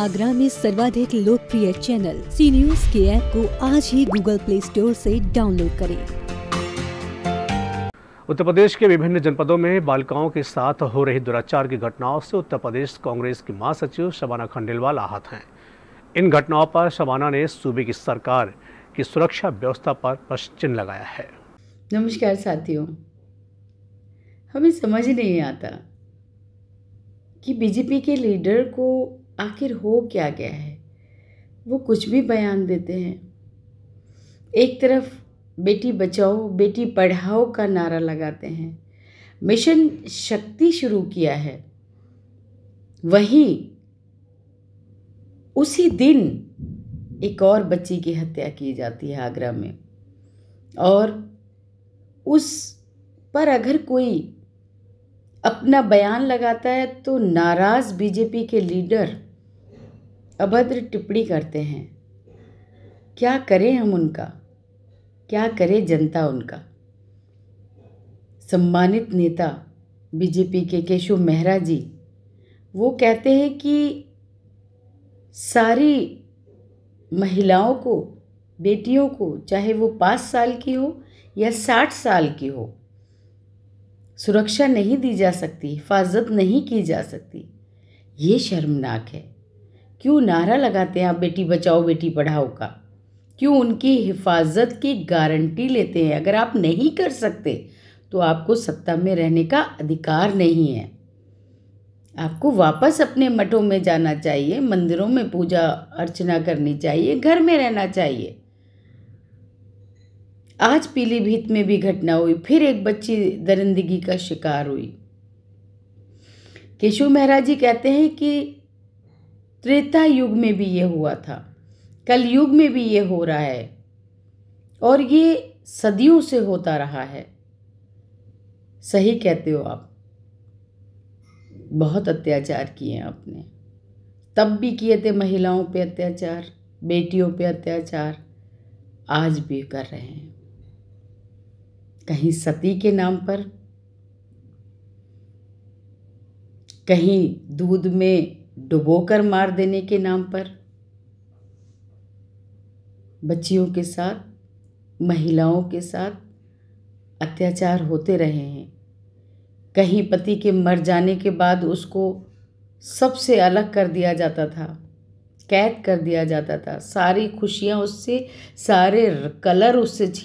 आगरा में सर्वाधिक लोकप्रिय चैनल सी न्यूज के ऐप को आज ही गूगल प्ले स्टोर से डाउनलोड करें उत्तर प्रदेश के विभिन्न जनपदों में बालिकाओं के साथ हो रही दुराचार की घटनाओं से उत्तर प्रदेश कांग्रेस की महासचिव शबाना खंडेलवाल आहत हैं इन घटनाओं पर शबाना ने सूबे की सरकार की सुरक्षा व्यवस्था पर प्रश्न चिन्ह लगाया है नमस्कार साथियों हमें समझ नहीं आता कि बीजेपी के लीडर को आखिर हो क्या गया है वो कुछ भी बयान देते हैं एक तरफ बेटी बचाओ बेटी पढ़ाओ का नारा लगाते हैं मिशन शक्ति शुरू किया है वहीं उसी दिन एक और बच्ची की हत्या की जाती है आगरा में और उस पर अगर कोई अपना बयान लगाता है तो नाराज़ बीजेपी के लीडर अभद्र टिप्पणी करते हैं क्या करें हम उनका क्या करे जनता उनका सम्मानित नेता बीजेपी के केशव मेहरा जी वो कहते हैं कि सारी महिलाओं को बेटियों को चाहे वो पाँच साल की हो या साठ साल की हो सुरक्षा नहीं दी जा सकती हिफाजत नहीं की जा सकती ये शर्मनाक है क्यों नारा लगाते हैं आप बेटी बचाओ बेटी पढ़ाओ का क्यों उनकी हिफाजत की गारंटी लेते हैं अगर आप नहीं कर सकते तो आपको सत्ता में रहने का अधिकार नहीं है आपको वापस अपने मठों में जाना चाहिए मंदिरों में पूजा अर्चना करनी चाहिए घर में रहना चाहिए आज पीलीभीत में भी घटना हुई फिर एक बच्ची दरिंदगी का शिकार हुई केशव मेहरा जी कहते हैं कि त्रेता युग में भी ये हुआ था कल युग में भी ये हो रहा है और ये सदियों से होता रहा है सही कहते हो आप बहुत अत्याचार किए आपने तब भी किए थे महिलाओं पे अत्याचार बेटियों पे अत्याचार आज भी कर रहे हैं कहीं सती के नाम पर कहीं दूध में डुबोकर मार देने के नाम पर बच्चियों के साथ महिलाओं के साथ अत्याचार होते रहे हैं कहीं पति के मर जाने के बाद उसको सबसे अलग कर दिया जाता था कैद कर दिया जाता था सारी खुशियाँ उससे सारे कलर उससे छीन